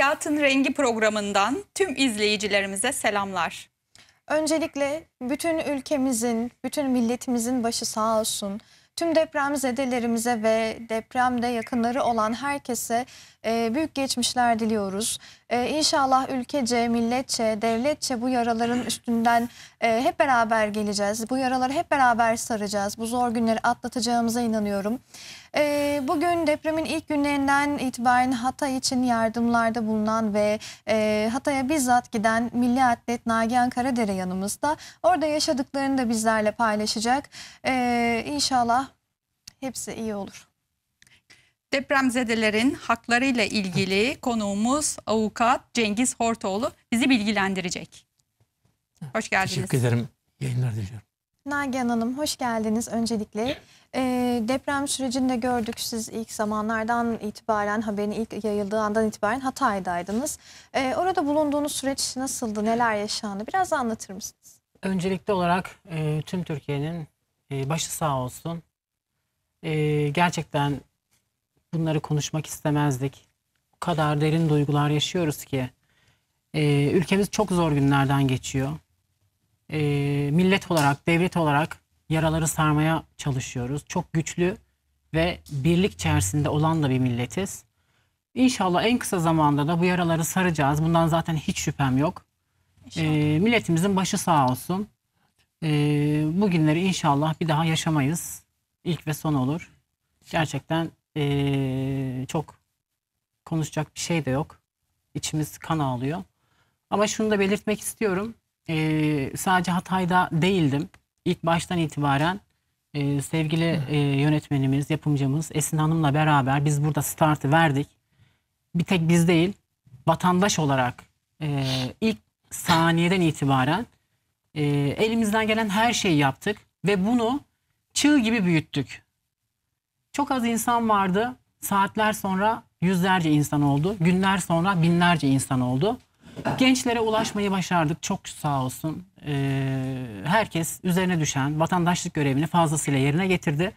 Hayatın Rengi programından tüm izleyicilerimize selamlar. Öncelikle bütün ülkemizin, bütün milletimizin başı sağ olsun. Tüm depremzedelerimize ve depremde yakınları olan herkese ee, büyük geçmişler diliyoruz. Ee, inşallah ülkece, milletçe, devletçe bu yaraların üstünden e, hep beraber geleceğiz. Bu yaraları hep beraber saracağız. Bu zor günleri atlatacağımıza inanıyorum. Ee, bugün depremin ilk günlerinden itibaren Hatay için yardımlarda bulunan ve e, Hatay'a bizzat giden milli atlet Nagihan Karadere yanımızda. Orada yaşadıklarını da bizlerle paylaşacak. İnşallah hepsi iyi olur. Depremzedelerin haklarıyla ilgili konuğumuz avukat Cengiz Hortoğlu bizi bilgilendirecek. Hoş geldiniz. Teşekkür ederim. Yayınlar diliyorum. Nagihan Hanım hoş geldiniz öncelikle. Ee, deprem sürecinde gördük siz ilk zamanlardan itibaren haberin ilk yayıldığı andan itibaren Hatay'daydınız. Ee, orada bulunduğunuz süreç nasıldı, neler yaşandı biraz anlatır mısınız? Öncelikli olarak e, tüm Türkiye'nin e, başı sağ olsun. E, gerçekten bunları konuşmak istemezdik. O kadar derin duygular yaşıyoruz ki. E, ülkemiz çok zor günlerden geçiyor. E, millet olarak, devlet olarak yaraları sarmaya çalışıyoruz. Çok güçlü ve birlik içerisinde olan da bir milletiz. İnşallah en kısa zamanda da bu yaraları saracağız. Bundan zaten hiç şüphem yok. E, milletimizin başı sağ olsun. Bu günleri inşallah bir daha yaşamayız. İlk ve son olur. Gerçekten ee, çok konuşacak bir şey de yok. İçimiz kan ağlıyor. Ama şunu da belirtmek istiyorum. Ee, sadece Hatay'da değildim. İlk baştan itibaren e, sevgili e, yönetmenimiz, yapımcımız Esin Hanım'la beraber biz burada startı verdik. Bir tek biz değil, vatandaş olarak e, ilk saniyeden itibaren e, elimizden gelen her şeyi yaptık ve bunu çığ gibi büyüttük. Çok az insan vardı. Saatler sonra yüzlerce insan oldu. Günler sonra binlerce insan oldu. Gençlere ulaşmayı başardık. Çok sağ olsun. Ee, herkes üzerine düşen vatandaşlık görevini fazlasıyla yerine getirdi.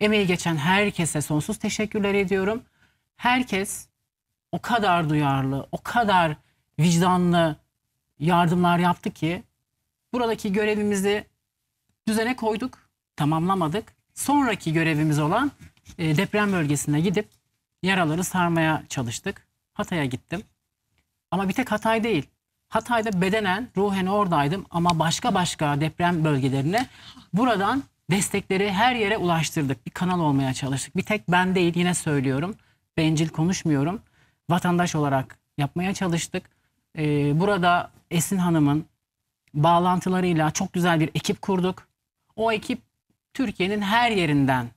Emeği geçen herkese sonsuz teşekkürler ediyorum. Herkes o kadar duyarlı, o kadar vicdanlı yardımlar yaptı ki buradaki görevimizi düzene koyduk, tamamlamadık. Sonraki görevimiz olan e, deprem bölgesine gidip yaraları sarmaya çalıştık. Hatay'a gittim. Ama bir tek Hatay değil. Hatay'da bedenen, ruhen oradaydım ama başka başka deprem bölgelerine buradan destekleri her yere ulaştırdık. Bir kanal olmaya çalıştık. Bir tek ben değil yine söylüyorum. Bencil konuşmuyorum. Vatandaş olarak yapmaya çalıştık. Ee, burada Esin Hanım'ın bağlantılarıyla çok güzel bir ekip kurduk. O ekip Türkiye'nin her yerinden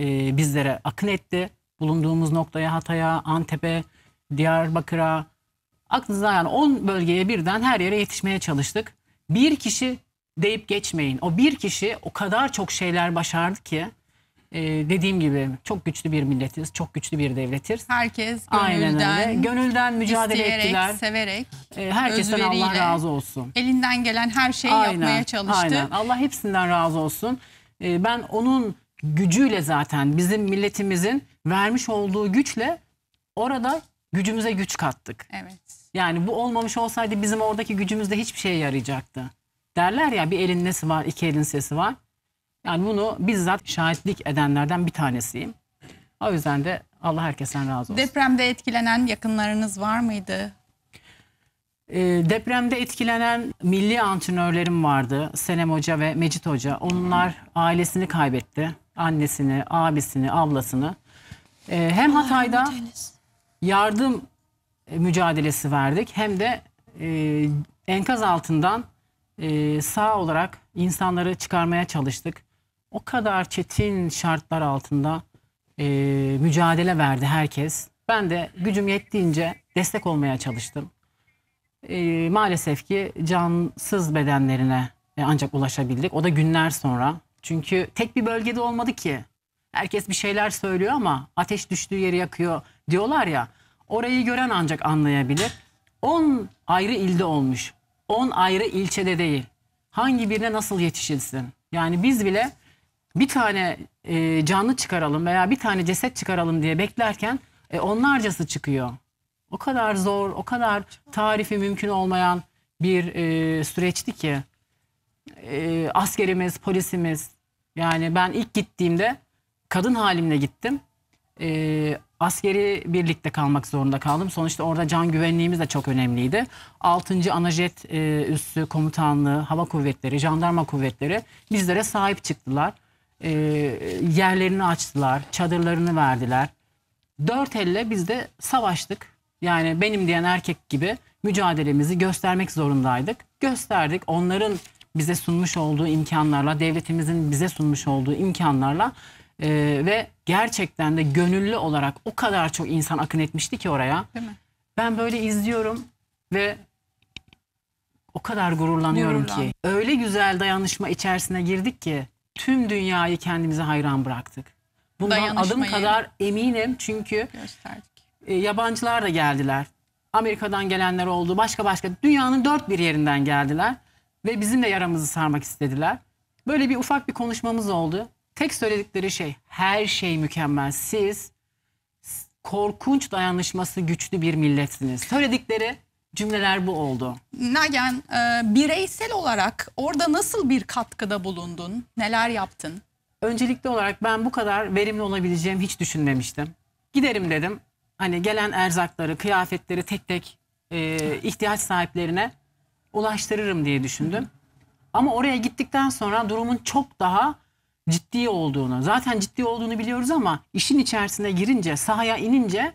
e, bizlere akın etti. Bulunduğumuz noktaya Hatay'a, Antep'e, Diyarbakır'a aklınızda yani 10 bölgeye birden her yere yetişmeye çalıştık. Bir kişi deyip geçmeyin. O bir kişi o kadar çok şeyler başardı ki e, dediğim gibi çok güçlü bir milletiz, çok güçlü bir devletiz. Herkes gönülden, Aynen öyle. gönülden mücadele isteyerek, ettiler. severek, e, herkesten Allah razı olsun. Elinden gelen her şeyi aynen, yapmaya çalıştı. Aynen. Allah hepsinden razı olsun. E, ben onun gücüyle zaten bizim milletimizin vermiş olduğu güçle orada gücümüze güç kattık. Evet. Yani bu olmamış olsaydı bizim oradaki gücümüzde hiçbir şeye yarayacaktı. Derler ya bir elin nesi var, iki elin sesi var. Yani bunu bizzat şahitlik edenlerden bir tanesiyim. O yüzden de Allah herkesten razı olsun. Depremde etkilenen yakınlarınız var mıydı? E, depremde etkilenen milli antrenörlerim vardı. Senem Hoca ve Mecit Hoca. Onlar ailesini kaybetti annesini, abisini, ablasını e, hem Allah Hatay'da yardım e, mücadelesi verdik hem de e, enkaz altından e, sağ olarak insanları çıkarmaya çalıştık. O kadar çetin şartlar altında e, mücadele verdi herkes. Ben de gücüm yettiğince destek olmaya çalıştım. E, maalesef ki cansız bedenlerine e, ancak ulaşabildik. O da günler sonra çünkü tek bir bölgede olmadı ki. Herkes bir şeyler söylüyor ama ateş düştüğü yeri yakıyor diyorlar ya. Orayı gören ancak anlayabilir. 10 ayrı ilde olmuş. 10 ayrı ilçede değil. Hangi birine nasıl yetişilsin? Yani biz bile bir tane e, canlı çıkaralım veya bir tane ceset çıkaralım diye beklerken e, onlarcası çıkıyor. O kadar zor, o kadar tarifi mümkün olmayan bir e, süreçti ki e, askerimiz, polisimiz. Yani ben ilk gittiğimde kadın halimle gittim. E, askeri birlikte kalmak zorunda kaldım. Sonuçta orada can güvenliğimiz de çok önemliydi. 6. Anajet e, Üssü Komutanlığı, Hava Kuvvetleri, Jandarma Kuvvetleri bizlere sahip çıktılar. E, yerlerini açtılar, çadırlarını verdiler. Dört elle biz de savaştık. Yani benim diyen erkek gibi mücadelemizi göstermek zorundaydık. Gösterdik. Onların bize sunmuş olduğu imkanlarla, devletimizin bize sunmuş olduğu imkanlarla e, ve gerçekten de gönüllü olarak o kadar çok insan akın etmişti ki oraya. Değil mi? Ben böyle izliyorum ve o kadar gururlanıyorum Gururlan. ki. Öyle güzel dayanışma içerisine girdik ki tüm dünyayı kendimize hayran bıraktık. Bundan adım kadar eminim çünkü gösterdik. E, yabancılar da geldiler. Amerika'dan gelenler oldu. Başka başka dünyanın dört bir yerinden geldiler ve bizim de yaramızı sarmak istediler. Böyle bir ufak bir konuşmamız oldu. Tek söyledikleri şey her şey mükemmel. Siz korkunç dayanışması güçlü bir milletsiniz. Söyledikleri cümleler bu oldu. Nagen e, bireysel olarak orada nasıl bir katkıda bulundun? Neler yaptın? Öncelikli olarak ben bu kadar verimli olabileceğimi hiç düşünmemiştim. Giderim dedim. Hani gelen erzakları, kıyafetleri tek tek e, ihtiyaç sahiplerine ulaştırırım diye düşündüm. Ama oraya gittikten sonra durumun çok daha ciddi olduğunu, zaten ciddi olduğunu biliyoruz ama işin içerisine girince, sahaya inince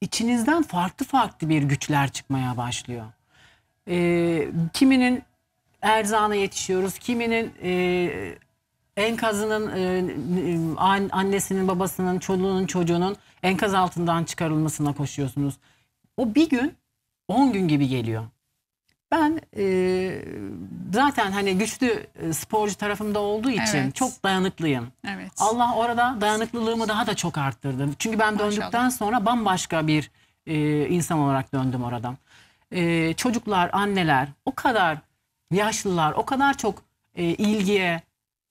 içinizden farklı farklı bir güçler çıkmaya başlıyor. Ee, kiminin erzağına yetişiyoruz, kiminin e, enkazının e, annesinin, babasının, çoluğunun, çocuğunun enkaz altından çıkarılmasına koşuyorsunuz. O bir gün 10 gün gibi geliyor. Ben e, zaten hani güçlü e, sporcu tarafımda olduğu için evet. çok dayanıklıyım. Evet. Allah orada dayanıklılığımı daha da çok arttırdı. Çünkü ben Maşallah. döndükten sonra bambaşka bir e, insan olarak döndüm oradan. E, çocuklar, anneler o kadar yaşlılar o kadar çok e, ilgiye,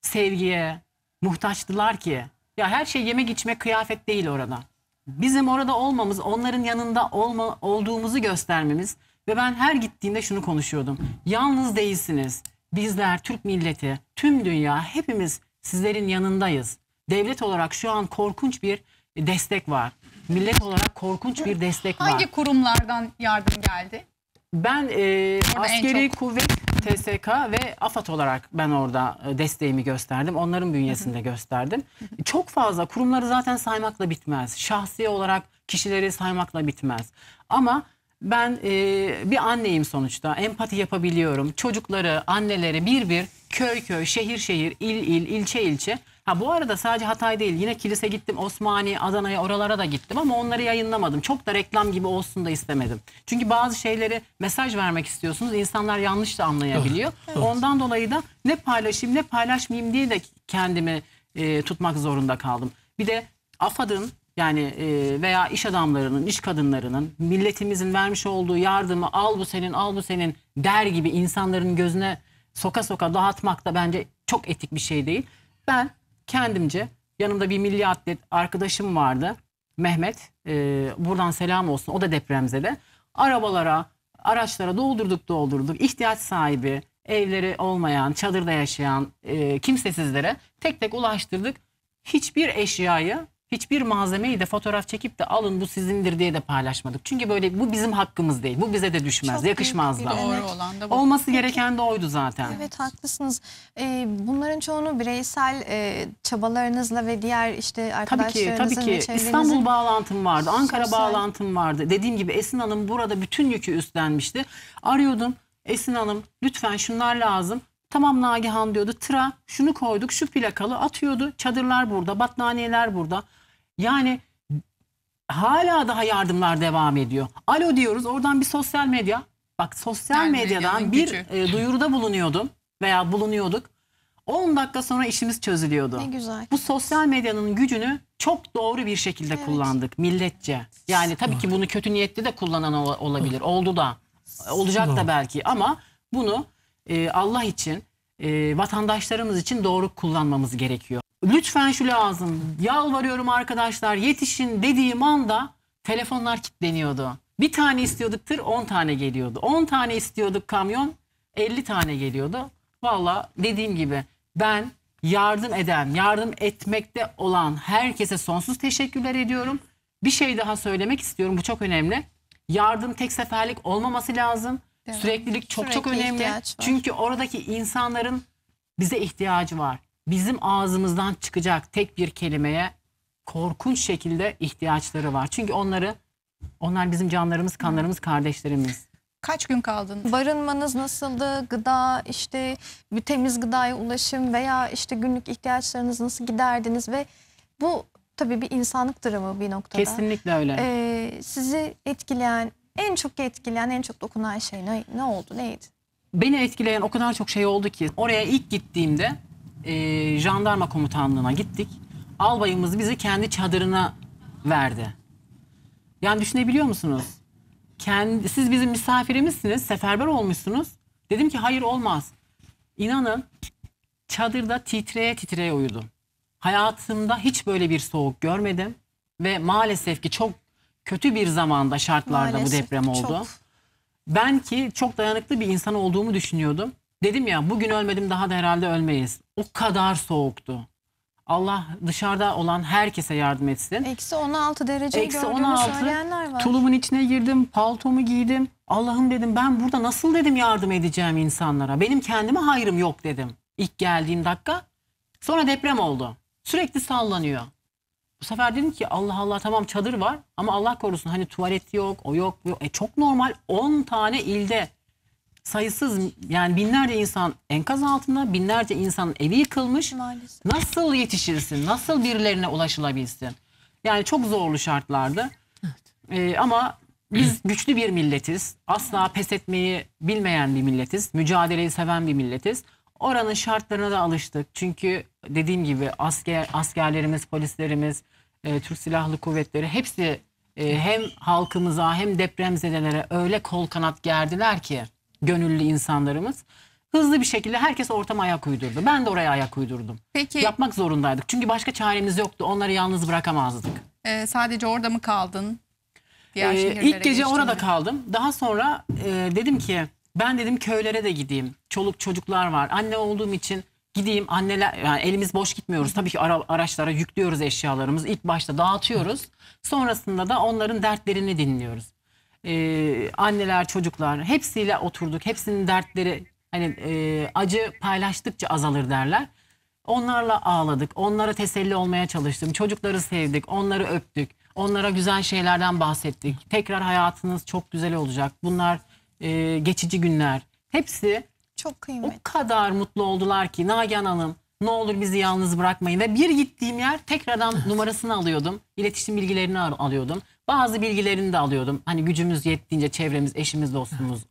sevgiye muhtaçtılar ki. Ya her şey yemek içmek kıyafet değil orada. Bizim orada olmamız, onların yanında olma, olduğumuzu göstermemiz ve ben her gittiğimde şunu konuşuyordum. Yalnız değilsiniz. Bizler Türk milleti, tüm dünya hepimiz sizlerin yanındayız. Devlet olarak şu an korkunç bir destek var. Millet olarak korkunç bir destek var. Hangi kurumlardan yardım geldi? Ben e, askeri çok... kuvvet, TSK ve AFAD olarak ben orada e, desteğimi gösterdim. Onların bünyesinde gösterdim. Çok fazla kurumları zaten saymakla bitmez. Şahsi olarak kişileri saymakla bitmez. Ama ben e, bir anneyim sonuçta. Empati yapabiliyorum. Çocukları, anneleri bir bir köy köy, şehir şehir, il il, ilçe ilçe. Ha bu arada sadece Hatay değil. Yine kilise gittim. Osmani, Adana'ya oralara da gittim ama onları yayınlamadım. Çok da reklam gibi olsun da istemedim. Çünkü bazı şeyleri mesaj vermek istiyorsunuz. insanlar yanlış da anlayabiliyor. evet. Ah, ah. Ondan dolayı da ne paylaşayım ne paylaşmayayım diye de kendimi e, tutmak zorunda kaldım. Bir de AFAD'ın yani e, veya iş adamlarının, iş kadınlarının milletimizin vermiş olduğu yardımı al bu senin, al bu senin der gibi insanların gözüne soka soka dağıtmak da bence çok etik bir şey değil. Ben kendimce yanımda bir milli atlet arkadaşım vardı. Mehmet. E, buradan selam olsun. O da depremzede. Arabalara, araçlara doldurduk doldurduk. İhtiyaç sahibi, evleri olmayan, çadırda yaşayan e, kimsesizlere tek tek ulaştırdık. Hiçbir eşyayı hiçbir malzemeyi de fotoğraf çekip de alın bu sizindir diye de paylaşmadık. Çünkü böyle bu bizim hakkımız değil. Bu bize de düşmez, Çok yakışmaz da. Doğru evet. olan da bu. Olması Peki. gereken de oydu zaten. Evet haklısınız. Ee, bunların çoğunu bireysel e, çabalarınızla ve diğer işte arkadaşlarınızın Tabii ki, tabii ki. İstanbul bağlantım vardı, Ankara sosyal... bağlantım vardı. Dediğim gibi Esin Hanım burada bütün yükü üstlenmişti. Arıyordum Esin Hanım lütfen şunlar lazım. Tamam Nagihan diyordu. Tıra şunu koyduk şu plakalı atıyordu. Çadırlar burada, battaniyeler burada. Yani hala daha yardımlar devam ediyor. Alo diyoruz oradan bir sosyal medya. Bak sosyal yani medyadan bir e, duyuruda bulunuyordum veya bulunuyorduk. 10 dakika sonra işimiz çözülüyordu. Ne güzel. Bu sosyal medyanın gücünü çok doğru bir şekilde evet. kullandık milletçe. Yani tabii ki bunu kötü niyetli de kullanan olabilir. Oldu da. Olacak da belki ama bunu e, Allah için, e, vatandaşlarımız için doğru kullanmamız gerekiyor lütfen şu lazım yalvarıyorum arkadaşlar yetişin dediğim anda telefonlar kilitleniyordu. Bir tane istiyorduk tır 10 tane geliyordu. 10 tane istiyorduk kamyon 50 tane geliyordu. Valla dediğim gibi ben yardım eden, yardım etmekte olan herkese sonsuz teşekkürler ediyorum. Bir şey daha söylemek istiyorum. Bu çok önemli. Yardım tek seferlik olmaması lazım. Değil Süreklilik çok Sürekli çok önemli. Çünkü oradaki insanların bize ihtiyacı var bizim ağzımızdan çıkacak tek bir kelimeye korkunç şekilde ihtiyaçları var. Çünkü onları onlar bizim canlarımız, kanlarımız, kardeşlerimiz. Kaç gün kaldın? Barınmanız nasıldı? Gıda, işte bir temiz gıdaya ulaşım veya işte günlük ihtiyaçlarınız nasıl giderdiniz ve bu tabii bir insanlık dramı bir noktada. Kesinlikle öyle. Ee, sizi etkileyen, en çok etkileyen, en çok dokunan şey ne, ne oldu, neydi? Beni etkileyen o kadar çok şey oldu ki oraya ilk gittiğimde e, jandarma komutanlığına gittik. Albayımız bizi kendi çadırına verdi. Yani düşünebiliyor musunuz? Kendi, siz bizim misafirimizsiniz, seferber olmuşsunuz. Dedim ki hayır olmaz. İnanın çadırda titreye titreye uyudum. Hayatımda hiç böyle bir soğuk görmedim ve maalesef ki çok kötü bir zamanda şartlarda maalesef bu deprem oldu. Çok. Ben ki çok dayanıklı bir insan olduğumu düşünüyordum. Dedim ya bugün ölmedim daha da herhalde ölmeyiz. O kadar soğuktu. Allah dışarıda olan herkese yardım etsin. Eksi 16 derece Eksi 16, var. Tulumun içine girdim, paltomu giydim. Allah'ım dedim ben burada nasıl dedim yardım edeceğim insanlara. Benim kendime hayrım yok dedim. İlk geldiğim dakika. Sonra deprem oldu. Sürekli sallanıyor. Bu sefer dedim ki Allah Allah tamam çadır var ama Allah korusun hani tuvalet yok, o yok. yok. E çok normal 10 tane ilde sayısız yani binlerce insan enkaz altında, binlerce insanın evi yıkılmış. Maalesef. Nasıl yetişirsin? Nasıl birilerine ulaşılabilsin? Yani çok zorlu şartlarda. Evet. Ee, ama biz güçlü bir milletiz. Asla pes etmeyi bilmeyen bir milletiz. Mücadeleyi seven bir milletiz. Oranın şartlarına da alıştık. Çünkü dediğim gibi asker askerlerimiz, polislerimiz, e, Türk Silahlı Kuvvetleri hepsi e, hem halkımıza hem depremzedelere öyle kol kanat gerdiler ki gönüllü insanlarımız. Hızlı bir şekilde herkes ortama ayak uydurdu. Ben de oraya ayak uydurdum. Peki. Yapmak zorundaydık. Çünkü başka çaremiz yoktu. Onları yalnız bırakamazdık. Ee, sadece orada mı kaldın? Diğer ee, ilk gece orada kaldım. Daha sonra e, dedim ki ben dedim köylere de gideyim. Çoluk çocuklar var. Anne olduğum için gideyim anneler yani elimiz boş gitmiyoruz. Tabii ki ara, araçlara yüklüyoruz eşyalarımızı. İlk başta dağıtıyoruz. Sonrasında da onların dertlerini dinliyoruz e, anneler, çocuklar hepsiyle oturduk. Hepsinin dertleri hani e, acı paylaştıkça azalır derler. Onlarla ağladık. Onlara teselli olmaya çalıştım. Çocukları sevdik. Onları öptük. Onlara güzel şeylerden bahsettik. Tekrar hayatınız çok güzel olacak. Bunlar e, geçici günler. Hepsi çok kıymetli. O kadar mutlu oldular ki Nagihan Hanım ne olur bizi yalnız bırakmayın. Ve bir gittiğim yer tekrardan numarasını alıyordum. İletişim bilgilerini alıyordum. Bazı bilgilerini de alıyordum. Hani gücümüz yettiğince çevremiz, eşimiz, dostumuz,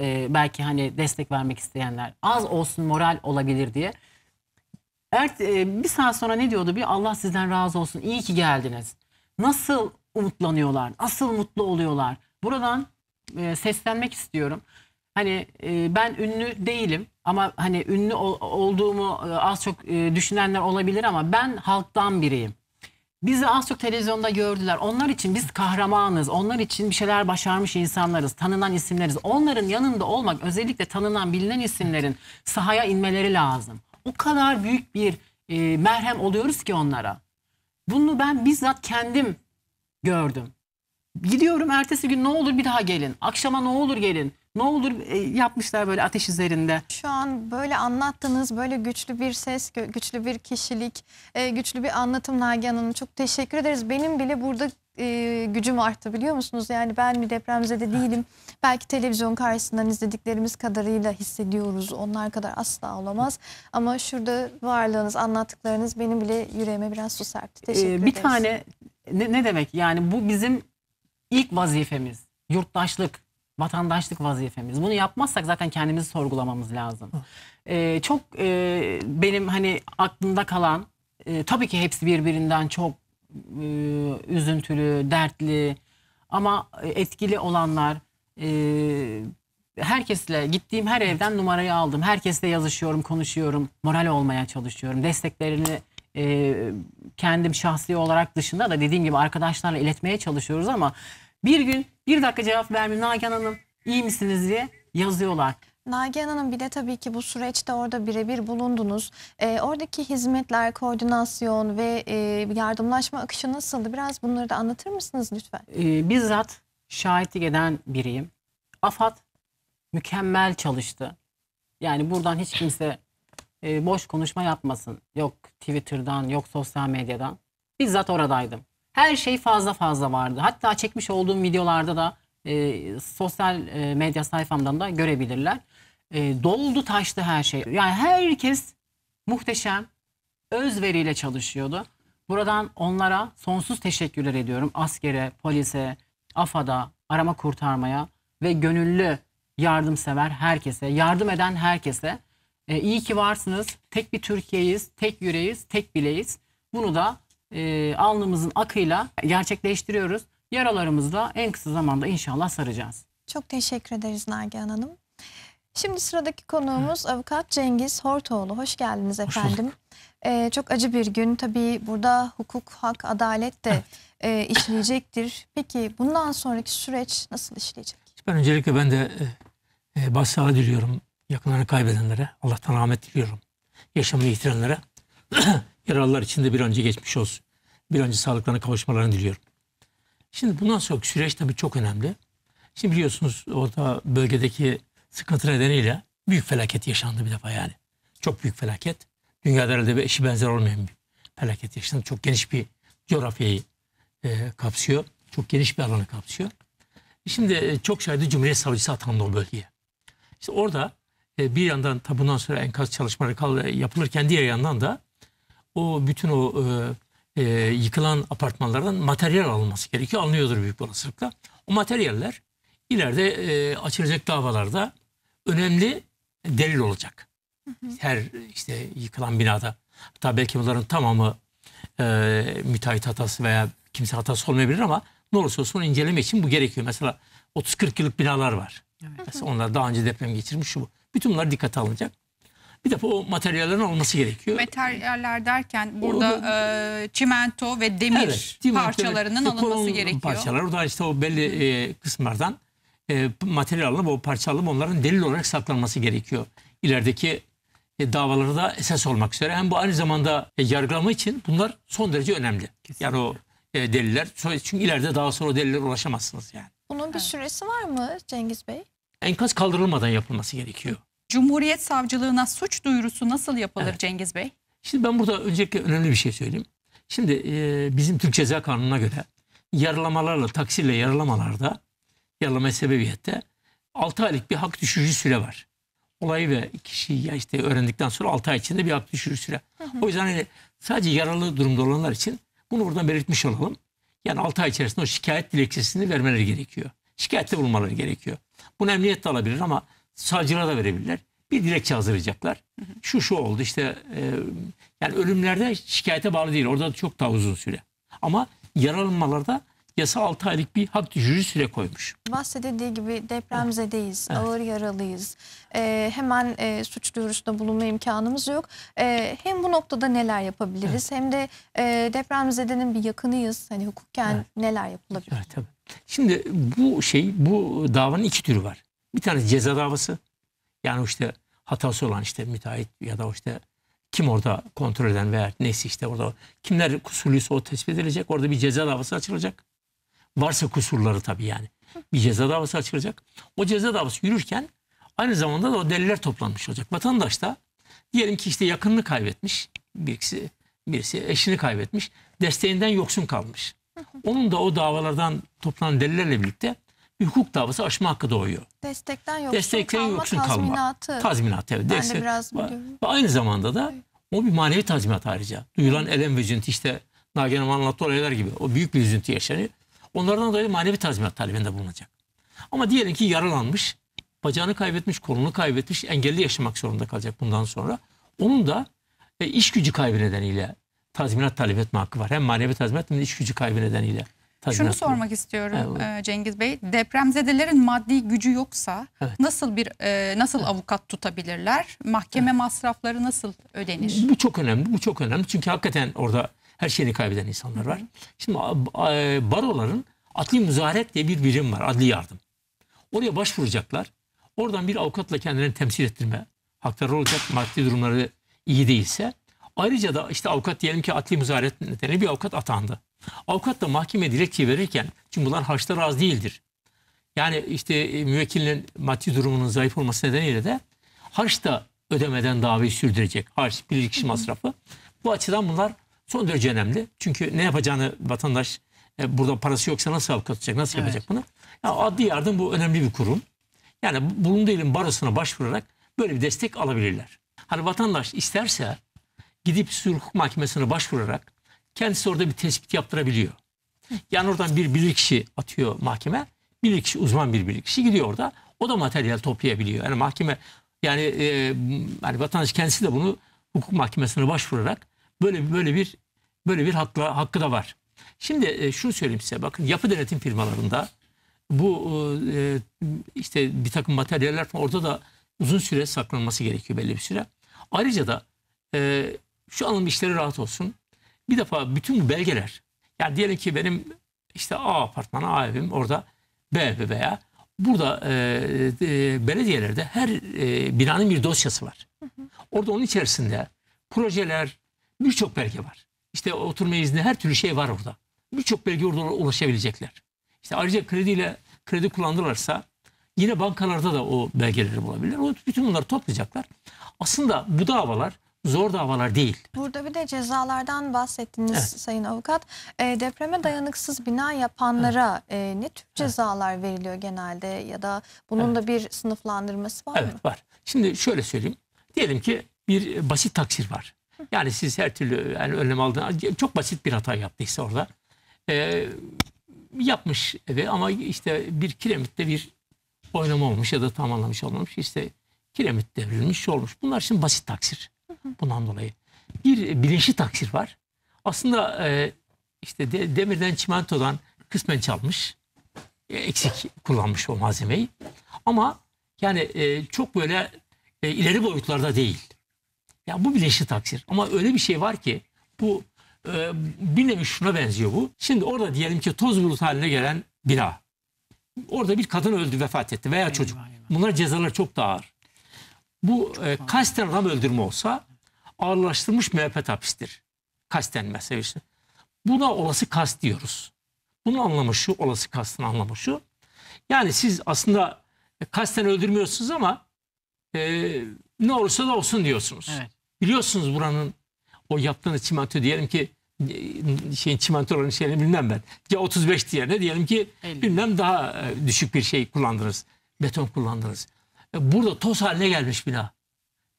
e, belki hani destek vermek isteyenler az olsun moral olabilir diye. Ert, e, bir saat sonra ne diyordu? Bir Allah sizden razı olsun. İyi ki geldiniz. Nasıl umutlanıyorlar? Asıl mutlu oluyorlar? Buradan e, seslenmek istiyorum. Hani e, ben ünlü değilim ama hani ünlü ol, olduğumu e, az çok e, düşünenler olabilir ama ben halktan biriyim. Bizi az çok televizyonda gördüler. Onlar için biz kahramanız. Onlar için bir şeyler başarmış insanlarız. Tanınan isimleriz. Onların yanında olmak özellikle tanınan bilinen isimlerin sahaya inmeleri lazım. O kadar büyük bir e, merhem oluyoruz ki onlara. Bunu ben bizzat kendim gördüm. Gidiyorum ertesi gün ne olur bir daha gelin. Akşama ne olur gelin. Ne olur e, yapmışlar böyle ateş üzerinde. Şu an böyle anlattınız böyle güçlü bir ses, güçlü bir kişilik, e, güçlü bir anlatım Nagihan Hanım. Çok teşekkür ederiz. Benim bile burada e, gücüm arttı biliyor musunuz? Yani ben mi depremzede değilim. Belki televizyon karşısından izlediklerimiz kadarıyla hissediyoruz. Onlar kadar asla olamaz. Ama şurada varlığınız, anlattıklarınız benim bile yüreğime biraz su serpti. Teşekkür ee, bir ederiz. Bir tane ne, ne demek yani bu bizim ilk vazifemiz. Yurttaşlık vatandaşlık vazifemiz. Bunu yapmazsak zaten kendimizi sorgulamamız lazım. Ee, çok e, benim hani aklımda kalan e, tabii ki hepsi birbirinden çok e, üzüntülü, dertli ama etkili olanlar e, herkesle gittiğim her evden numarayı aldım. Herkesle yazışıyorum, konuşuyorum, moral olmaya çalışıyorum. Desteklerini e, kendim şahsi olarak dışında da dediğim gibi arkadaşlarla iletmeye çalışıyoruz ama bir gün bir dakika cevap vermiyor Nagihan Hanım iyi misiniz diye yazıyorlar. Nagihan Hanım bir de tabii ki bu süreçte orada birebir bulundunuz. E, oradaki hizmetler, koordinasyon ve e, yardımlaşma akışı nasıldı? Biraz bunları da anlatır mısınız lütfen? E, bizzat şahitlik eden biriyim. AFAD mükemmel çalıştı. Yani buradan hiç kimse e, boş konuşma yapmasın. Yok Twitter'dan, yok sosyal medyadan. Bizzat oradaydım her şey fazla fazla vardı. Hatta çekmiş olduğum videolarda da e, sosyal e, medya sayfamdan da görebilirler. E, doldu taştı her şey. Yani herkes muhteşem özveriyle çalışıyordu. Buradan onlara sonsuz teşekkürler ediyorum. Askere, polise, AFAD'a, arama kurtarmaya ve gönüllü yardımsever herkese, yardım eden herkese. E, iyi ki varsınız. Tek bir Türkiye'yiz, tek yüreğiz, tek bileyiz. Bunu da e, alnımızın akıyla gerçekleştiriyoruz. yaralarımızda en kısa zamanda inşallah saracağız. Çok teşekkür ederiz Nagihan Hanım. Şimdi sıradaki konuğumuz Hı. avukat Cengiz Hortoğlu. Hoş geldiniz efendim. Hoş ee, çok acı bir gün. Tabii burada hukuk, hak, adalet de evet. e, işleyecektir. Peki bundan sonraki süreç nasıl işleyecek? Ben öncelikle ben de e, e başsağlığı diliyorum yakınlarını kaybedenlere. Allah'tan rahmet diliyorum. Yaşamını yitirenlere. yaralılar için de bir önce geçmiş olsun. Bir önce sağlıklarına kavuşmalarını diliyorum. Şimdi bundan sonra süreç tabii çok önemli. Şimdi biliyorsunuz orada bölgedeki sıkıntı nedeniyle büyük felaket yaşandı bir defa yani. Çok büyük felaket. Dünyada herhalde bir eşi benzer olmayan bir felaket yaşandı. Çok geniş bir coğrafyayı e, kapsıyor. Çok geniş bir alanı kapsıyor. Şimdi e, çok şahidi Cumhuriyet Savcısı atandı o bölgeye. İşte orada e, bir yandan tabundan sonra enkaz çalışmaları yapılırken diğer yandan da o bütün o e, e, yıkılan apartmanlardan materyal alınması gerekiyor. Alınıyordur büyük olasılıkla. O materyaller ileride e, açılacak davalarda önemli delil olacak. Hı hı. Her işte yıkılan binada. Hatta belki bunların tamamı e, müteahhit hatası veya kimse hatası olmayabilir ama ne olursa olsun inceleme için bu gerekiyor. Mesela 30-40 yıllık binalar var. Evet. Mesela onlar daha önce deprem geçirmiş şu bu. Bütün bunlar dikkate alınacak. Bir defa o materyallerin olması gerekiyor. Materyaller derken burada o, e, çimento ve demir evet, demir, parçalarının demir, alınması gerekiyor. Parçalar orada işte o belli e, kısımlardan e, materyal alınıp o parça alınıp onların delil olarak saklanması gerekiyor. İlerideki e, da esas olmak üzere hem bu aynı zamanda e, yargılama için bunlar son derece önemli. Kesinlikle. Yani o e, deliller çünkü ileride daha sonra o delillere ulaşamazsınız yani. Bunun bir evet. süresi var mı Cengiz Bey? Enkaz kaldırılmadan yapılması gerekiyor. Cumhuriyet Savcılığına suç duyurusu nasıl yapılır evet. Cengiz Bey? Şimdi ben burada öncelikle önemli bir şey söyleyeyim. Şimdi e, bizim Türk Ceza Kanunu'na göre yaralamalarla, taksirle yaralamalarda, yaralama sebebiyette 6 aylık bir hak düşürücü süre var. Olayı ve kişiyi ya işte öğrendikten sonra 6 ay içinde bir hak düşürücü süre. Hı hı. O yüzden hani sadece yaralı durumda olanlar için bunu buradan belirtmiş olalım. Yani 6 ay içerisinde o şikayet dilekçesini vermeleri gerekiyor. Şikayette bulunmaları gerekiyor. Bunu emniyet de alabilir ama savcılığa da verebilirler. Bir dilekçe hazırlayacaklar. Hı hı. Şu şu oldu işte e, yani ölümlerde şikayete bağlı değil. Orada çok daha uzun süre. Ama yaralanmalarda yasa 6 aylık bir hak jüri süre koymuş. Bahsedildiği gibi depremzedeyiz, evet. ağır yaralıyız. Ee, hemen e, suç duyurusunda bulunma imkanımız yok. Ee, hem bu noktada neler yapabiliriz evet. hem de e, depremzedenin bir yakınıyız. Hani hukuken evet. neler yapılabilir? Evet, tabii. Şimdi bu şey, bu davanın iki türü var. Bir tane ceza davası. Yani işte hatası olan işte müteahhit ya da işte kim orada kontrol eden veya neyse işte orada kimler kusurluysa o tespit edilecek. Orada bir ceza davası açılacak. Varsa kusurları tabii yani. Bir ceza davası açılacak. O ceza davası yürürken aynı zamanda da o deliller toplanmış olacak. Vatandaş da diyelim ki işte yakınını kaybetmiş. Birisi, birisi eşini kaybetmiş. Desteğinden yoksun kalmış. Onun da o davalardan toplanan delillerle birlikte bir hukuk davası açma hakkı doğuyor. Destekten yoksun, Destekten kalma, yoksun kalma. tazminatı. Tazminat evet. Ben destek. de biraz biliyorum. Ve aynı zamanda da o bir manevi tazminat ayrıca. Duyulan elem ve üzüntü işte Nagen Hanım anlattı olaylar gibi. O büyük bir üzüntü yaşanıyor. Onlardan dolayı manevi tazminat talebinde bulunacak. Ama diyelim ki yaralanmış, bacağını kaybetmiş, kolunu kaybetmiş, engelli yaşamak zorunda kalacak bundan sonra. Onun da e, iş gücü kaybı nedeniyle tazminat talep etme hakkı var. Hem manevi tazminat hem de iş gücü kaybı nedeniyle. Tabii Şunu yaptım. sormak istiyorum evet. E, Cengiz Bey. Depremzedelerin maddi gücü yoksa evet. nasıl bir e, nasıl evet. avukat tutabilirler? Mahkeme evet. masrafları nasıl ödenir? Bu çok önemli. Bu çok önemli. Çünkü hakikaten orada her şeyini kaybeden insanlar var. Şimdi e, baroların adli müzaharet diye bir birim var. Adli yardım. Oraya başvuracaklar. Oradan bir avukatla kendilerini temsil ettirme hakları olacak. Maddi durumları iyi değilse. Ayrıca da işte avukat diyelim ki adli müzaharet nedeniyle bir avukat atandı. Avukat da mahkeme dilekçe verirken, çünkü bunlar harçta razı değildir. Yani işte e, müvekkilin maddi durumunun zayıf olması nedeniyle de harç da ödemeden daveyi sürdürecek. Harç, bir kişi masrafı. Bu açıdan bunlar son derece önemli. Çünkü ne yapacağını vatandaş e, burada parası yoksa nasıl avukat tutacak, nasıl evet. yapacak bunu? Yani adli yardım bu önemli bir kurum. Yani bulunduğu ilin barosuna başvurarak böyle bir destek alabilirler. Hani vatandaş isterse gidip hukuk mahkemesine başvurarak Kendisi orada bir tespit yaptırabiliyor. Yani oradan bir bilirkişi atıyor mahkeme. Bilirkişi uzman bir bilirkişi gidiyor orada. O da materyal toplayabiliyor. Yani mahkeme yani, e, yani vatandaş kendisi de bunu hukuk mahkemesine başvurarak böyle böyle bir böyle bir hakla, hakkı da var. Şimdi e, şunu söyleyeyim size bakın yapı denetim firmalarında bu e, işte bir takım materyaller falan orada da uzun süre saklanması gerekiyor belli bir süre. Ayrıca da e, şu alım işleri rahat olsun bir defa bütün bu belgeler yani diyelim ki benim işte A apartmanı A evim orada B evi veya burada e, e, belediyelerde her e, binanın bir dosyası var. Hı hı. Orada onun içerisinde projeler birçok belge var. İşte oturma izni her türlü şey var orada. Birçok belge orada ulaşabilecekler. İşte ayrıca krediyle kredi kullandılarsa yine bankalarda da o belgeleri bulabilirler. O, bütün bunları toplayacaklar. Aslında bu davalar zor davalar değil. Burada bir de cezalardan bahsettiniz evet. Sayın Avukat. E, depreme dayanıksız bina yapanlara evet. e, ne tür cezalar evet. veriliyor genelde ya da bunun evet. da bir sınıflandırması var evet, mı? Evet var. Şimdi şöyle söyleyeyim. Diyelim ki bir e, basit taksir var. Yani siz her türlü yani önlem aldığınız çok basit bir hata yaptıysa orada. E, yapmış evi ama işte bir kiremitte bir oynama olmuş ya da tamamlamış olmamış. İşte kiremit devrilmiş olmuş. Bunlar şimdi basit taksir bundan dolayı. Bir e, bilinçli taksir var. Aslında e, işte de, demirden çimentodan kısmen çalmış. E, eksik kullanmış o malzemeyi. Ama yani e, çok böyle e, ileri boyutlarda değil. Ya bu bilinçli taksir. Ama öyle bir şey var ki bu e, bir nevi şuna benziyor bu. Şimdi orada diyelim ki toz bulut haline gelen bina. Orada bir kadın öldü vefat etti veya çocuk. Bunlar cezalar çok daha ağır. Bu e, kasten adam öldürme olsa ağırlaştırılmış müebbet hapistir. Kasten meselesi. Buna olası kast diyoruz. Bunun anlamı şu, olası kastın anlamı şu. Yani siz aslında e, kasten öldürmüyorsunuz ama e, ne olursa da olsun diyorsunuz. Evet. Biliyorsunuz buranın o yaptığınız çimento diyelim ki e, şeyin çimentoların şeyini bilmem ben. Ya 35 diğerine diyelim ki 50. bilmem daha e, düşük bir şey kullandınız. Beton kullandınız. Burada toz haline gelmiş bina.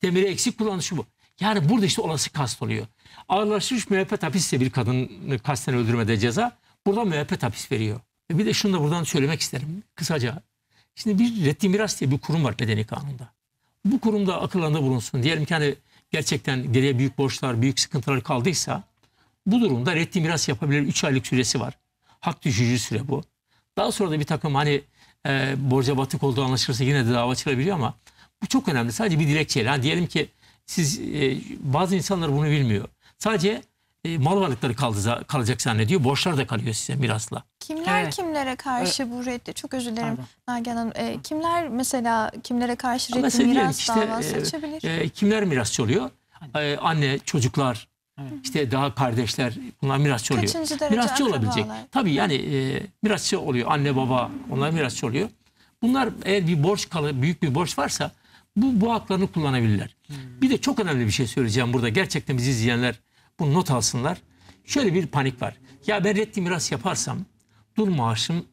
Demiri eksik kullanışı bu. Yani burada işte olası kast oluyor. Ağırlaşmış müebbet hapisse bir kadını kasten öldürmede ceza. Burada müebbet hapis veriyor. Ve bir de şunu da buradan söylemek isterim kısaca. Şimdi bir reddi miras diye bir kurum var bedeni kanunda. Bu kurumda akıllarında bulunsun. Diyelim ki hani gerçekten geriye büyük borçlar, büyük sıkıntılar kaldıysa bu durumda reddi miras yapabilir 3 aylık süresi var. Hak düşücü süre bu. Daha sonra da bir takım hani e, borca batık olduğu anlaşılırsa yine de dava açılabiliyor ama bu çok önemli. Sadece bir dilekçeyle. Yani diyelim ki siz e, bazı insanlar bunu bilmiyor. Sadece e, mal varlıkları kaldı, kalacak zannediyor. Borçlar da kalıyor size mirasla. Kimler evet. kimlere karşı evet. bu reddi? Çok özür dilerim Nagihan Hanım. E, kimler mesela kimlere karşı reddi mesela miras işte, davası e, açabilir? E, kimler mirasçı oluyor? E, anne, çocuklar, evet. işte daha kardeşler bunlar mirasçı oluyor. Kaçıncı derece mirasçı akrabalar. olabilecek. Tabii yani e, mirasçı oluyor. Anne, baba onlar mirasçı oluyor. Bunlar eğer bir borç kalı, büyük bir borç varsa bu, bu haklarını kullanabilirler. Hmm. Bir de çok önemli bir şey söyleyeceğim burada. Gerçekten bizi izleyenler bunu not alsınlar. Şöyle bir panik var. Ya ben reddi miras yaparsam dul maaşım,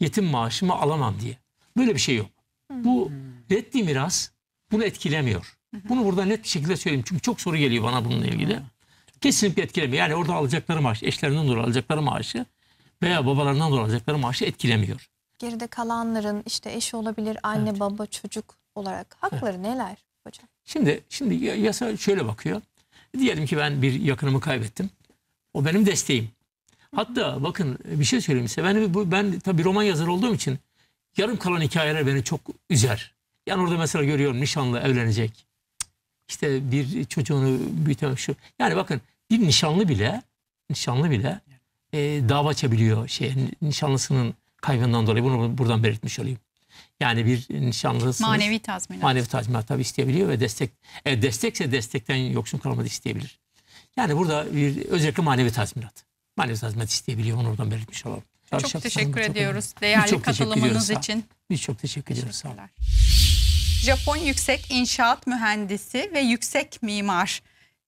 yetim maaşımı alamam diye. Böyle bir şey yok. Hmm. Bu reddi miras bunu etkilemiyor. Bunu burada net bir şekilde söyleyeyim. Çünkü çok soru geliyor bana bununla ilgili. Kesinlikle etkilemiyor. Yani orada alacakları maaş, eşlerinden dolayı alacakları maaşı veya babalarından dolayı alacakları maaşı etkilemiyor geride kalanların işte eş olabilir, anne, evet. baba, çocuk olarak hakları ha. neler hocam? Şimdi şimdi yasa şöyle bakıyor. Diyelim ki ben bir yakınımı kaybettim. O benim desteğim. Hatta bakın bir şey söyleyeyim size. Ben, bu, ben tabii roman yazarı olduğum için yarım kalan hikayeler beni çok üzer. Yani orada mesela görüyorum nişanlı evlenecek. İşte bir çocuğunu büyütemek şu. Yani bakın bir nişanlı bile nişanlı bile e, dava açabiliyor şey nişanlısının kaybından dolayı. Bunu buradan belirtmiş olayım. Yani bir nişanlı manevi tazminat. Manevi tazminat tabii isteyebiliyor ve destek e, destekse destekten yoksun kalmadı isteyebilir. Yani burada bir özellikle manevi tazminat. Manevi tazminat isteyebiliyor. Onu oradan belirtmiş olalım. Çok Şarkı teşekkür Hanım, ediyoruz. Çok Değerli çok katılımınız için. Biz çok teşekkür ediyoruz. Sağ Japon yüksek inşaat mühendisi ve yüksek mimar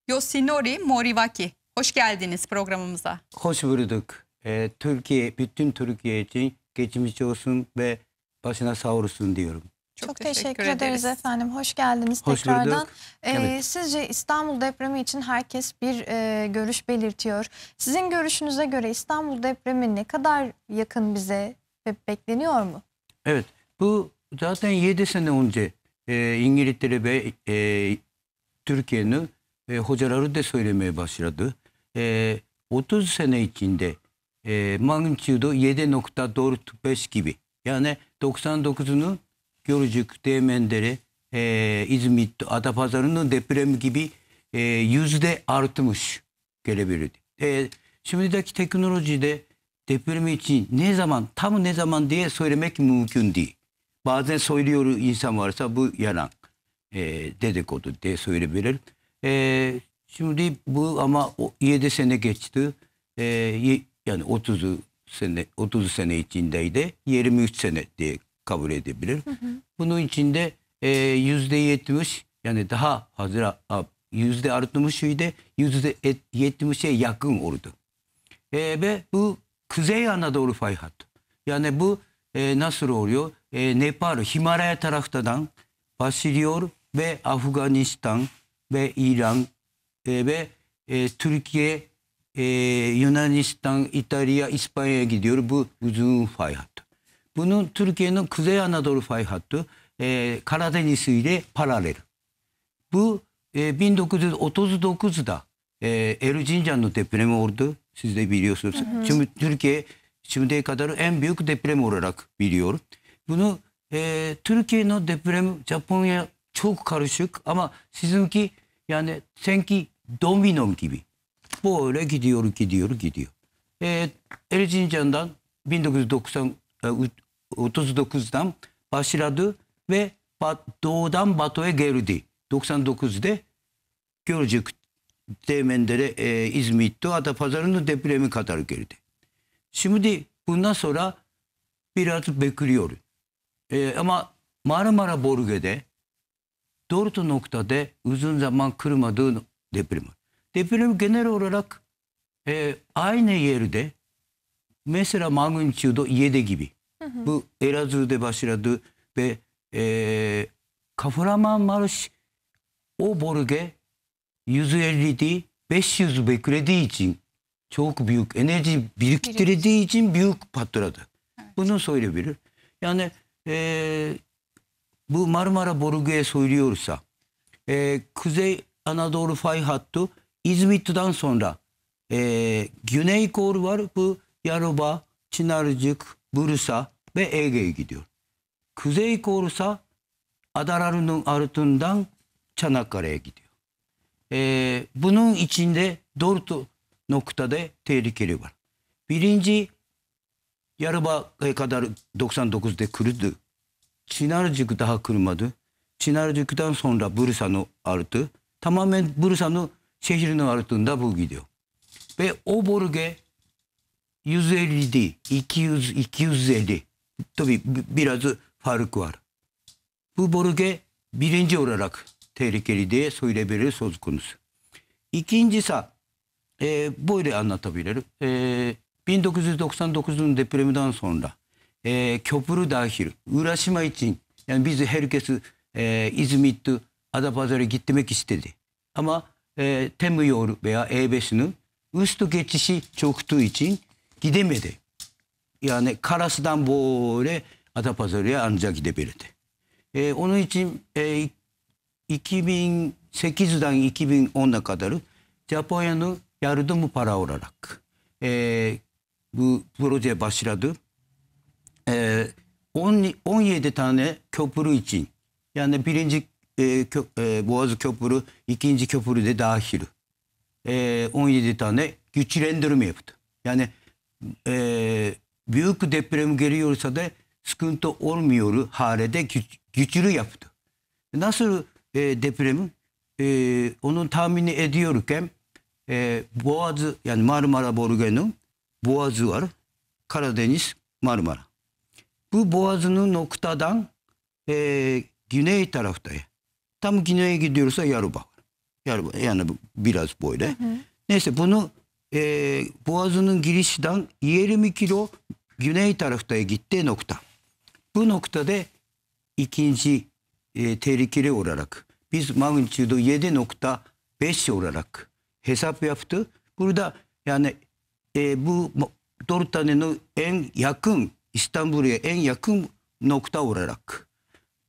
Yoshinori Moriwaki. Hoş geldiniz programımıza. Hoş bulduk. Ee, Türkiye, bütün Türkiye için geçmiş olsun ve başına savursun diyorum. Çok, Çok teşekkür, teşekkür ederiz. efendim. Hoş geldiniz Hoş tekrardan. Ee, evet. Sizce İstanbul depremi için herkes bir e, görüş belirtiyor. Sizin görüşünüze göre İstanbul depremi ne kadar yakın bize ve bekleniyor mu? Evet. Bu zaten 7 sene önce e, İngiltere ve e, Türkiye'nin e, hocaları da söylemeye başladı. E, 30 sene içinde e, magnitudo 7.45 gibi やね独産独自のギョルジュクテーメンデレイズミットアタファザルのデプレムギビえ、ユズデアルトムシュゲレビルえ、シムリダキテクノロジーでデプレミチネザマンタムネザマンディエソイレメキムーキュンディバーゼンソイリオルインサムアルサブヤランえ、デデコトデソイレビルえ、シムリブアマイエデセネゲチトイやね、オツズ sene 30 sene içindeydi. 23 sene diye kabul edebilir. Hı hı. Bunun içinde e, yüzde yetmiş yani daha hazır yüzde altmış idi yüzde yetmişe yakın oldu. E, ve bu Kuzey Anadolu fay hattı. Yani bu e, nasıl oluyor? E, Nepal, Himalaya taraftan başlıyor ve Afganistan ve İran e, ve e, Türkiye えユナニスタン、イタリア、イスパエギ、ディオルブウズンファイハット。ブヌトゥルケのクゼアナドルファイハット、えー、カラデニスイレパラレル。ブ、えビンドクズ、オトズドクズだ。えエルジンジャンのデプレモールド、シズデビリオスルス。チュムトルケ、シュムデイカダル、エンビュークデプレモールラク、ビリオル。ブヌ、えー、トルケのデプレム、ジャポンやチョークカルシュク、アマ、シズンキ、ヤネ、センキ、ドミノンキビ。böyle gidiyor gidiyor gidiyor. E, Erzincan'dan 1939'dan başladı ve doğudan batıya geldi. 99'de Gölcük Değmenleri e, İzmit'te Adapazarı'nın depremi kadar geldi. Şimdi bundan sonra biraz bekliyor. E, ama Marmara bölgede doğru noktada uzun zaman kırmadığı deprem var. Deprem genel olarak e, aynı yerde mesela magnitudo 7 gibi. Hı hı. Bu Elazığ'da başladı ve e, Kahramanmaraş o bölge 150'di 500 beklediği için çok büyük enerji biriktirdiği için büyük patladı. Evet. Bunu söyleyebilir. Yani e, bu Marmara bölgeye söylüyorsa e, Kuzey Anadolu fay hattı イズミット・ダンソンら、えギュネイコール・ワルプ・ヤロバ・チナルジュク・ブルサ・ベ・エゲイギデオ。クゼイコール・サ・アダラルヌン・アルトゥン・ダン・チャナカレイギデュえブヌン・イチンでドルトノクタでテイリケレバル。ビリンジ・ヤロバ・エカダル・ドクサン・ドクズ・デ・クルドゥ・チナルジュク・ダハ・クルマドゥ・チナルジュク・ダンソン・ラ・ブルサのアルトゥ・タマメブルサの・ şehrine vardığında bu gidiyor. Ve o bölge 150, 200, 250. Tabii biraz fark var. Bu bölge birinci olarak tehlikeli diye söyleyebiliriz söz konusu. İkincisi e, böyle anlatabilirim. E, 1999'un depreminden sonra e, köprü dahil uğraşma için yani biz herkes e, İzmit, Adapazarı gitmek istedi. Ama e, Temuyor veya Eybe'sinin üstü geçişi çoktuğu için gidemedi. Yani Karas'tan böyle Adapazarı'ya ancak gidebilirdi. E, onun için e, 2008'den 2010'a kadar Japonya'nın yardımı para olarak e, bu proje başladı. E, 10, 17 tane köprü için yani birinci e, ee, köp, e, Boğazı Köprü, ikinci köprü de dahil. E, ee, 17 tane güçlendirme yaptı. Yani e, büyük deprem geliyorsa da sıkıntı olmuyor halde güç, güçlü yaptı. Nasıl e, depremi e, onun tahmini ediyorken e, Boğazı yani Marmara bölgenin Boğazı var. Karadeniz, Marmara. Bu boğazının noktadan e, güney taraftayı Tam Gine'ye gidiyorsa Yaruba. Yaruba yani biraz böyle. Hı hı. Neyse bunu e, Boğazı'nın girişinden 20 kilo güney taraftaya gittiği nokta. Bu noktada ikinci e, tehlikeli olarak biz magnitudo 7.5 olarak hesap yaptı. Burada yani e, bu Dortane'nin en yakın İstanbul'a en yakın nokta olarak.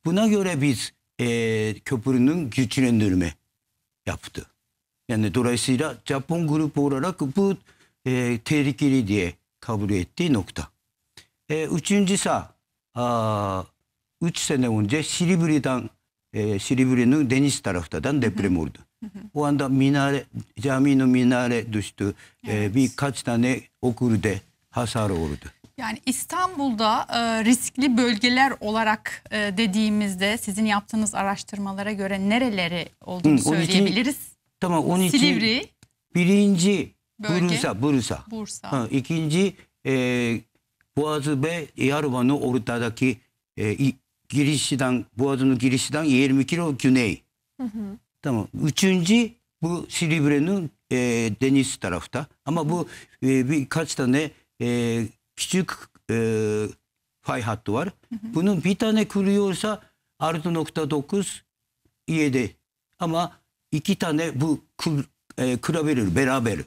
Buna göre biz e, köprünün güçlendirme yaptı. Yani dolayısıyla Japon grup olarak bu e, tehlikeli diye kabul ettiği nokta. E, üçüncüsü, a, üç sene önce Silivri'den, e, Silivri'nin deniz tarafından deprem oldu. o anda minare, caminin minare düştü. E, evet. birkaç tane okulda hasar oldu. Yani İstanbul'da e, riskli bölgeler olarak e, dediğimizde sizin yaptığınız araştırmalara göre nereleri olduğunu Hı, 12 söyleyebiliriz? Tamam 12. Silivri. Birinci bölge, Bursa. Bursa. Bursa. Ha, ikinci e, Boğazı ve Yarva'nın ortadaki e, girişten, Boğazı'nın girişten 20 kilo güney. Hı hı. Tamam. Üçüncü bu Silivri'nin e, deniz tarafta. Ama bu e, birkaç tane e, küçük e, fay hattı var. Hı hı. Bunun bir tane kuruyorsa artı nokta dokuz yedi. Ama iki tane bu kur, e, kurabilir beraber.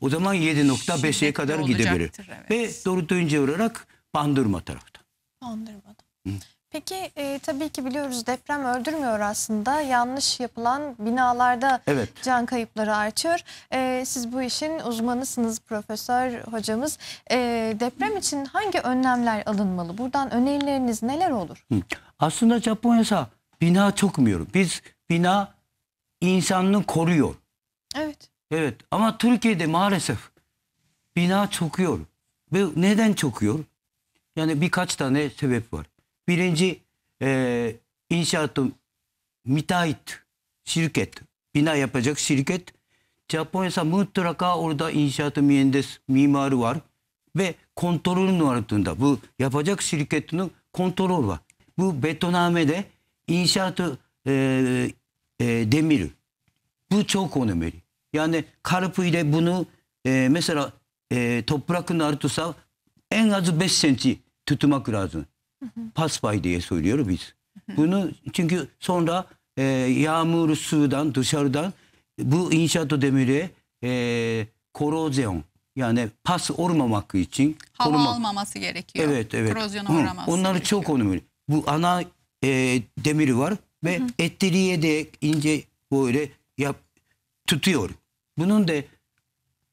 O zaman 7.5'e kadar gidebilir. Evet. Ve doğru dönce olarak Bandırma tarafta. Bandırma'da. Hı. Peki e, tabii ki biliyoruz deprem öldürmüyor aslında. Yanlış yapılan binalarda evet. can kayıpları artıyor. E, siz bu işin uzmanısınız profesör hocamız. E, deprem için hangi önlemler alınmalı? Buradan önerileriniz neler olur? Aslında Japonya'sa bina çökmüyor. Biz bina insanını koruyor. Evet. Evet ama Türkiye'de maalesef bina çöküyor. Ve neden çöküyor? Yani birkaç tane sebep var. Birinci e, inşaatı müteahhit şirket. Bina yapacak şirket. Japonya'sa mutlaka orada inşaat mühendis mimarı var ve kontrolün altında. Bu yapacak şirketinin kontrol var. Bu betonamede inşaat e, e, demir. Bu çok önemli. Yani karpı ile bunu e, mesela e, toprakın artısa en az 5 cm tutmak lazım. Paspay diye söylüyoruz biz. Bunu çünkü sonra e, yağmur sudan dışarıdan bu inşaat demiri e, korozyon yani pas olmamak için hava korumak. almaması gerekiyor. Evet evet. Korozyona uğraması. Onları gerekiyor. çok önemli. Bu ana e, demiri var ve hı de ince böyle yap, tutuyor. Bunun da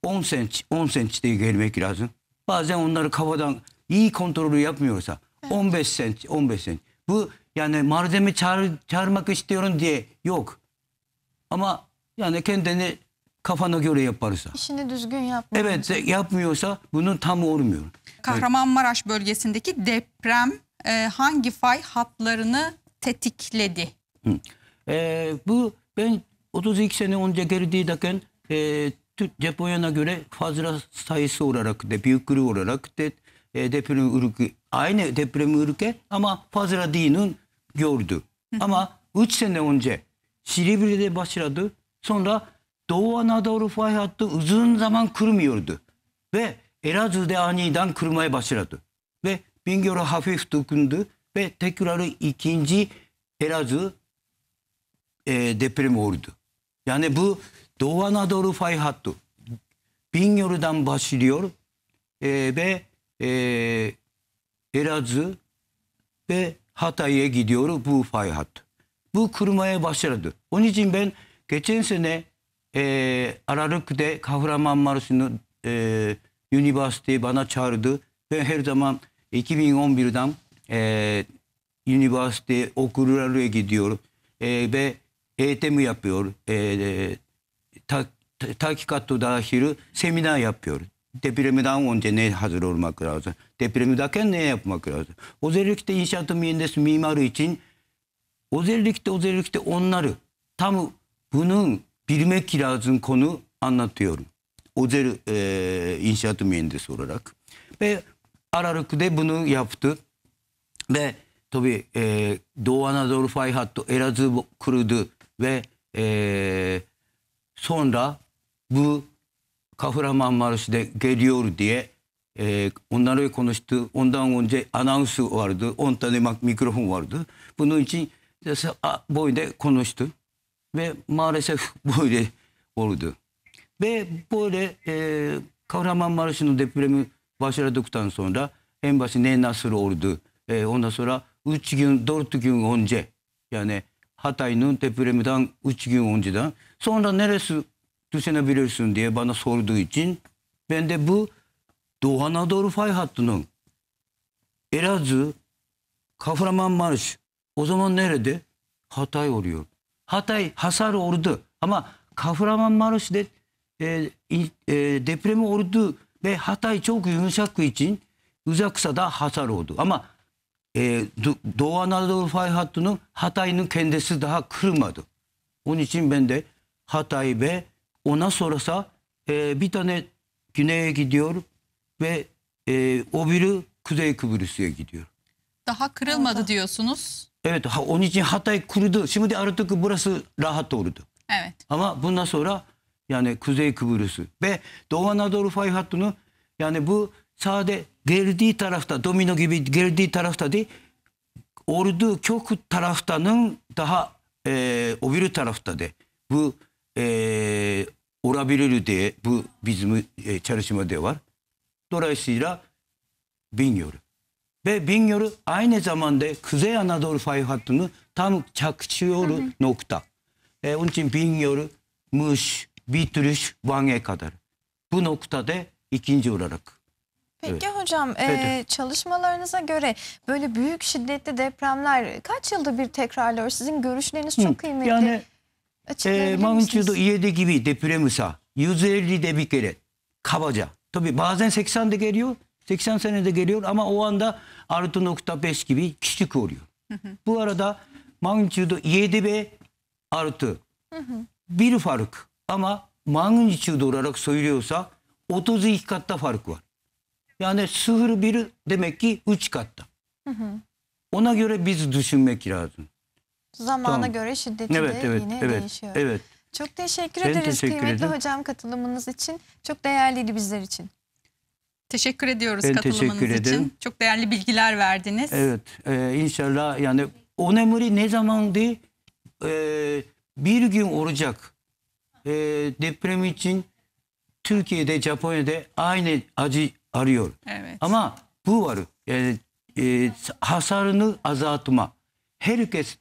10 cm 10 cm diye gelmek lazım. Bazen onları kafadan iyi kontrolü yapmıyorsa 15 sent, 15 sent. Bu yani malzeme çağır, çağırmak istiyorum diye yok. Ama yani kendini kafana göre yaparsa. İşini düzgün yapmıyor. Evet yapmıyorsa bunun tam olmuyor. Kahramanmaraş bölgesindeki deprem e, hangi fay hatlarını tetikledi? E, bu ben 32 sene önce geldiğiken e, Japonya'na göre fazla sayısı olarak da büyüklüğü olarak da e, deprem aynı depremi ülke ama fazla değilin gördü. ama 3 sene önce Silivri'de başladı. Sonra Doğu Anadolu fay hattı uzun zaman kurmuyordu. Ve Elazığ'da aniden kurmaya başladı. Ve Bingöl'e hafif dokundu ve tekrar ikinci Elazığ e, depremi oldu. Yani bu Doğu Anadolu fay hattı Bingöl'den başlıyor e, ve e, Elazığ ve Hatay'a gidiyor bu fayhat. Bu kırmaya başladı. Onun için ben geçen sene e, Aralık'ta Kahramanmaraş'ın e, University bana çağırdı. Ben her zaman 2011'den e, University okullara gidiyorum. E, ve eğitim yapıyor. E, e, ta, ta, tahkikat dahil seminer yapıyor. デピレミダンウンジでねハズロールマクラウザ。デピレミだけネやっぱマクラウザ。オゼルキテインシャントミエンデスミマル1にオゼルキテオゼルキテオンナルタムブヌンビルメキラーズンコヌアンナトヨルオゼル、えインシャントミエンデスオララクでアラルクデブヌンヤプトベ。トビ、えドアナドルファイハットエラズブ。クルドゥでえー、ソンラブ Kahramanmaraş'ta geliyor diye e, onlarla konuştu. Ondan önce anonsu vardı. 10 tane mikrofon vardı. Bunun için böyle konuştu. Ve maalesef böyle oldu. Ve böyle e, Kahramanmaraş'ın depremi başladıktan sonra en başı ne nasıl oldu? E, ondan sonra 3 gün 4 gün önce yani Hatay'ın depreminden 3 gün önceden sonra neresi düşünebilirsin diye bana sorduğu için ben de bu Doğu Anadolu fay hattının Elazığ, Kahramanmaraş o zaman nerede? Hatay oluyor. Hatay hasar ordu ama Kahramanmaraş de e, e, depremi ordu ve Hatay çok yumuşak için uzaksa da hasar oldu. Ama e, Doğu Anadolu fay hattının Hatay'ın kendisi daha kırmadı. Onun için ben de Hatay ve Ondan sonrasa e, bir tane güneye gidiyor ve e, o biri Kuzey Kıbrıs'a gidiyor. Daha kırılmadı Orada. diyorsunuz. Evet ha, onun için Hatay kurudu. Şimdi artık burası rahat oldu. Evet. Ama bundan sonra yani Kuzey Kıbrıs'ı ve Doğu Anadolu fay hattını yani bu sade geldiği tarafta domino gibi geldiği tarafta değil ordu çok taraftanın daha e, o bir tarafta de bu e, ee, olabilir diye bu bizim e, çalışmada var. Dolayısıyla bilmiyorum. Ve Bingöl'ü aynı zamanda Kuzey Anadolu fay hattını tam çakışıyor nokta. E, onun için Bingöl, Muş, Bitiriş, Van'a kadar. Bu noktada ikinci olarak. Peki evet. hocam E, çalışmalarınıza göre böyle büyük şiddetli depremler kaç yılda bir tekrarlıyor? Sizin görüşleriniz çok Hı. kıymetli. Yani えー、マグニチュードイエデギビデプレムサユズエリデビケレカバジャトビバーゼン積算できるよ積算せねできるよアマオワンダ、アルトノクタペシキビキシクオリオ。プアラダマグニチュードイエデベアルトビルファルクアマ、マグニチュードララクソユリオサオトズイヒカッタファルクはやねスフルビルデメキウチカッタオナギョレビズドゥシュンメキラーズ Zamana tamam. göre şiddeti evet, de evet, yine evet, değişiyor. Evet. Çok teşekkür ben ederiz teşekkür kıymetli ederim. hocam katılımınız için. Çok değerliydi bizler için. Teşekkür ediyoruz ben katılımınız teşekkür ederim. için. Çok değerli bilgiler verdiniz. Evet. E, inşallah yani o nemuri ne zamandı? E, bir gün olacak. E, deprem için Türkiye'de, Japonya'da aynı acı arıyor. Evet. Ama bu var. Yani e, hasarını azaltma. Herkes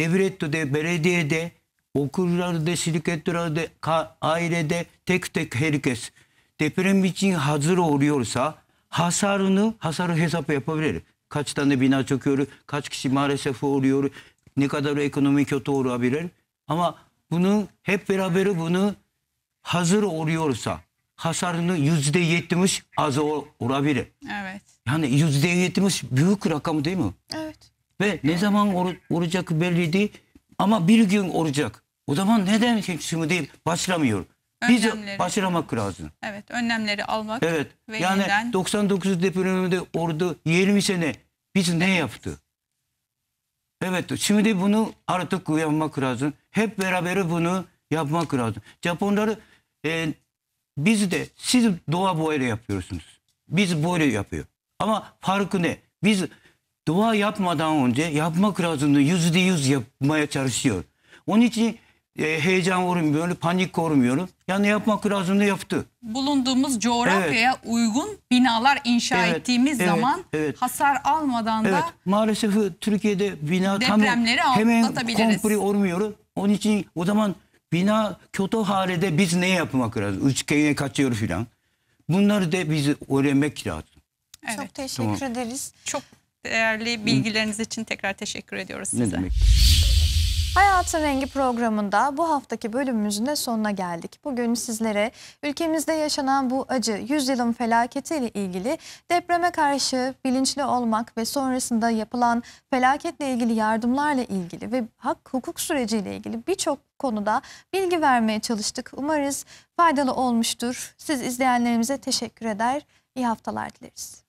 デブレットでベレディエでオクルラルでシルケットラルでカアイレでテクテクヘルケスデプレミチンハズロオリオルサハサルヌハサルヘサプエパブレルカチタネビナチョキオルカチキシマレセフオリオルネカダルエコノミキョトールアビレルアマブヌンヘペラベルブヌハズロオリオルサハサルヌユズデイエティムシアゾオラビレルユズデイエティムシビュークラカムデイム、Ve ne zaman or olacak belli değil. Ama bir gün olacak. O zaman neden şimdi değil başlamıyor? Biz başlamak lazım. Evet, önlemleri almak. Evet. Ve yani yeniden... 99 depreminde ordu 20 sene biz ne evet. yaptı? Evet, şimdi bunu artık uyanmak lazım. Hep beraber bunu yapmak lazım. Japonları e, biz de siz doğa böyle yapıyorsunuz. Biz böyle yapıyor. Ama farkı ne? Biz dua yapmadan önce yapmak lazımdı. Yüzde yüz yapmaya çalışıyor. Onun için e, heyecan olmuyor, panik olmuyor. Yani yapmak lazımdı yaptı. Bulunduğumuz coğrafyaya evet. uygun binalar inşa evet, ettiğimiz evet, zaman evet. hasar almadan evet. da maalesef Türkiye'de bina tam hemen komple olmuyor. Onun için o zaman bina kötü halde biz ne yapmak lazım? Üçgene kaçıyor filan. Bunları da biz öğrenmek lazım. Evet. Çok teşekkür tamam. ederiz. Çok değerli bilgileriniz için tekrar teşekkür ediyoruz size. Ne demek? Hayatın Rengi programında bu haftaki bölümümüzün de sonuna geldik. Bugün sizlere ülkemizde yaşanan bu acı yüzyılın ile ilgili depreme karşı bilinçli olmak ve sonrasında yapılan felaketle ilgili yardımlarla ilgili ve hak hukuk süreciyle ilgili birçok konuda bilgi vermeye çalıştık. Umarız faydalı olmuştur. Siz izleyenlerimize teşekkür eder. iyi haftalar dileriz.